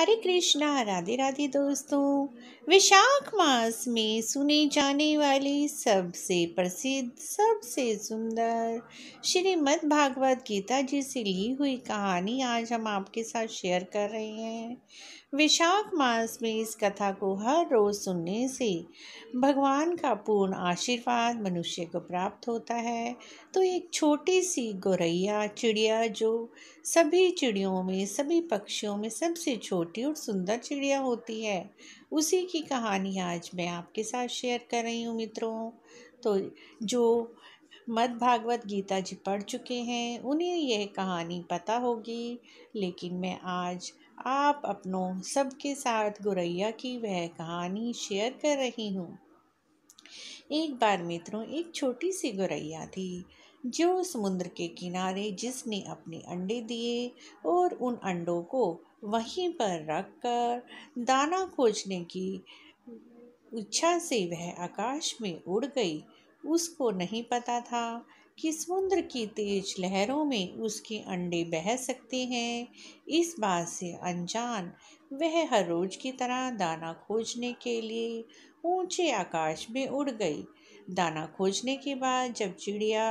हरे कृष्णा राधे राधे दोस्तों विशाख मास में सुने जाने वाली सबसे प्रसिद्ध सबसे सुंदर श्रीमद् भागवत गीता जी से ली हुई कहानी आज हम आपके साथ शेयर कर रहे हैं विशाख मास में इस कथा को हर रोज सुनने से भगवान का पूर्ण आशीर्वाद मनुष्य को प्राप्त होता है तो एक छोटी सी गोरैया चिड़िया जो सभी चिड़ियों में सभी पक्षियों में सबसे छोटी और सुंदर चिड़िया होती है उसी की कहानी आज मैं आपके साथ शेयर कर रही हूँ मित्रों तो जो मद भागवत गीता जी पढ़ चुके हैं उन्हें यह कहानी पता होगी लेकिन मैं आज आप अपनों सबके साथ गुरैया की वह कहानी शेयर कर रही हूँ एक बार मित्रों एक छोटी सी गुरैया थी जो समुद्र के किनारे जिसने अपने अंडे दिए और उन अंडों को वहीं पर रख कर दाना खोजने की इच्छा से वह आकाश में उड़ गई उसको नहीं पता था कि समुद्र की तेज लहरों में उसके अंडे बह सकते हैं इस बात से अनजान वह हर रोज की तरह दाना खोजने के लिए ऊंचे आकाश में उड़ गई दाना खोजने के बाद जब चिड़िया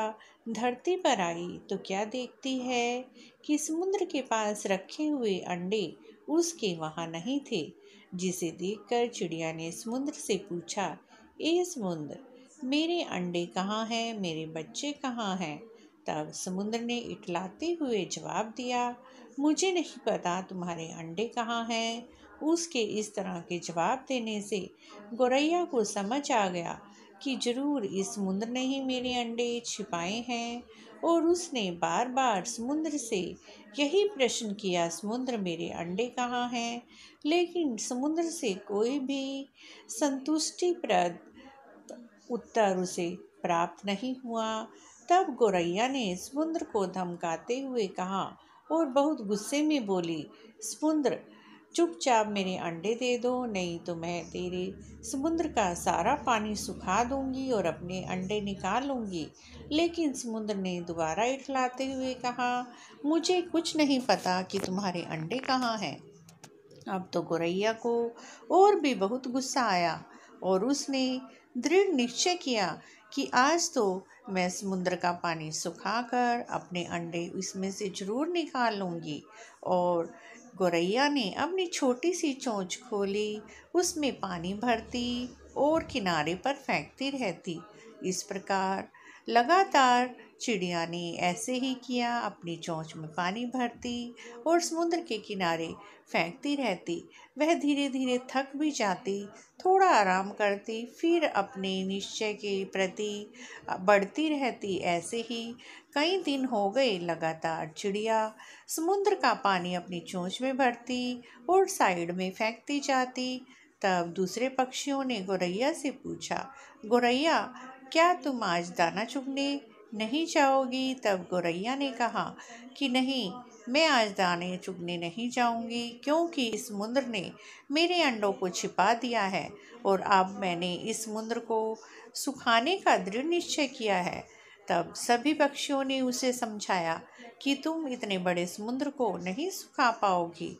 धरती पर आई तो क्या देखती है कि समुद्र के पास रखे हुए अंडे उसके वहाँ नहीं थे जिसे देखकर चिड़िया ने समुद्र से पूछा ए समुद्र मेरे अंडे कहाँ हैं मेरे बच्चे कहाँ हैं तब समुद्र ने इटलाते हुए जवाब दिया मुझे नहीं पता तुम्हारे अंडे कहाँ हैं उसके इस तरह के जवाब देने से गोरैया को समझ आ गया कि जरूर इस समुद्र ने ही मेरे अंडे छिपाए हैं और उसने बार बार समुद्र से यही प्रश्न किया समुद्र मेरे अंडे कहाँ हैं लेकिन समुद्र से कोई भी संतुष्टिप्रद उत्तर उसे प्राप्त नहीं हुआ तब गोरैया ने समुद्र को धमकाते हुए कहा और बहुत गुस्से में बोली समुद्र चुपचाप मेरे अंडे दे दो नहीं तो मैं तेरे समुद्र का सारा पानी सुखा दूंगी और अपने अंडे निकाल लूंगी लेकिन समुद्र ने दोबारा इठलाते हुए कहा मुझे कुछ नहीं पता कि तुम्हारे अंडे कहाँ हैं अब तो गोरैया को और भी बहुत गुस्सा आया और उसने दृढ़ निश्चय किया कि आज तो मैं समुद्र का पानी सुखाकर अपने अंडे इसमें से जरूर निकाल लूँगी और गौरैया ने अपनी छोटी सी चोंच खोली उसमें पानी भरती और किनारे पर फेंकती रहती इस प्रकार लगातार चिड़िया ने ऐसे ही किया अपनी चोंच में पानी भरती और समुद्र के किनारे फेंकती रहती वह धीरे धीरे थक भी जाती थोड़ा आराम करती फिर अपने निश्चय के प्रति बढ़ती रहती ऐसे ही कई दिन हो गए लगातार चिड़िया समुद्र का पानी अपनी चोंच में भरती और साइड में फेंकती जाती तब दूसरे पक्षियों ने गोरैया से पूछा गोरैया क्या तुम आज दाना चुगने नहीं जाओगी तब गोरैया ने कहा कि नहीं मैं आज दाने चुगने नहीं जाऊंगी क्योंकि इस मुंद्र ने मेरे अंडों को छिपा दिया है और अब मैंने इस मुंद्र को सुखाने का दृढ़ निश्चय किया है तब सभी पक्षियों ने उसे समझाया कि तुम इतने बड़े समुद्र को नहीं सुखा पाओगी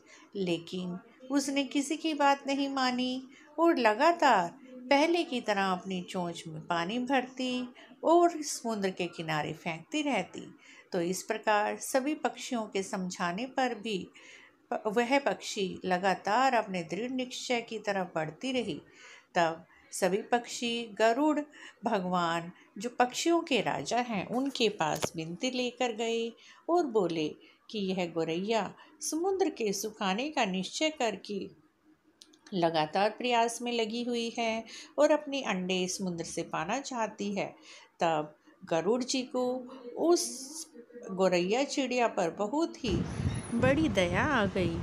लेकिन उसने किसी की बात नहीं मानी और लगातार पहले की तरह अपनी चोंच में पानी भरती और समुद्र के किनारे फेंकती रहती तो इस प्रकार सभी पक्षियों के समझाने पर भी वह पक्षी लगातार अपने दृढ़ निश्चय की तरफ बढ़ती रही तब सभी पक्षी गरुड़ भगवान जो पक्षियों के राजा हैं उनके पास विनती लेकर गए और बोले कि यह गोरैया समुद्र के सुखाने का निश्चय करके लगातार प्रयास में लगी हुई है और अपने अंडे समुद्र से पाना चाहती है तब गरुड़ जी को उस गौरैया चिड़िया पर बहुत ही बड़ी दया आ गई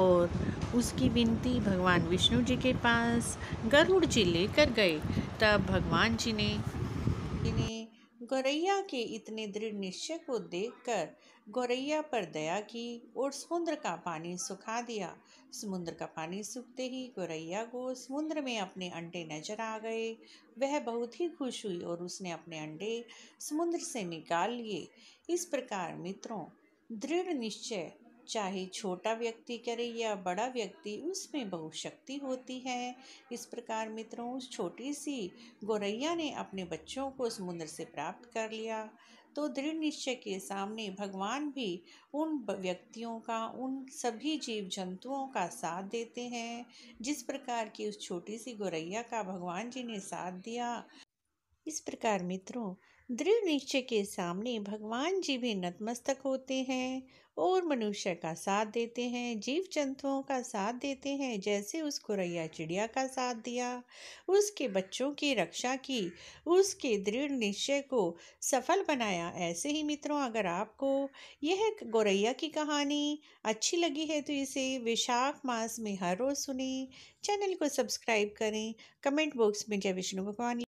और उसकी विनती भगवान विष्णु जी के पास गरुड़ जी लेकर गए तब भगवान जी ने इन्हें गौरैया के इतने दृढ़ निश्चय को देखकर गौरैया पर दया की और समुद्र का पानी सुखा दिया समुद्र का पानी सूखते ही गौरैया को समुद्र में अपने अंडे नजर आ गए वह बहुत ही खुश हुई और उसने अपने अंडे समुद्र से निकाल लिए इस प्रकार मित्रों दृढ़ निश्चय चाहे छोटा व्यक्ति करे या बड़ा व्यक्ति उसमें बहुशक्ति होती है इस प्रकार मित्रों उस छोटी सी गौरैया ने अपने बच्चों को समुद्र से प्राप्त कर लिया तो दृढ़ निश्चय के सामने भगवान भी उन व्यक्तियों का उन सभी जीव जंतुओं का साथ देते हैं जिस प्रकार की उस छोटी सी गौरैया का भगवान जी ने साथ दिया इस प्रकार मित्रों दृढ़ निश्चय के सामने भगवान जी भी नतमस्तक होते हैं और मनुष्य का साथ देते हैं जीव जंतुओं का साथ देते हैं जैसे उस कुरैया चिड़िया का साथ दिया उसके बच्चों की रक्षा की उसके दृढ़ निश्चय को सफल बनाया ऐसे ही मित्रों अगर आपको यह गौरैया की कहानी अच्छी लगी है तो इसे विशाख मास में हर रोज़ सुने चैनल को सब्सक्राइब करें कमेंट बॉक्स में जय विष्णु भगवान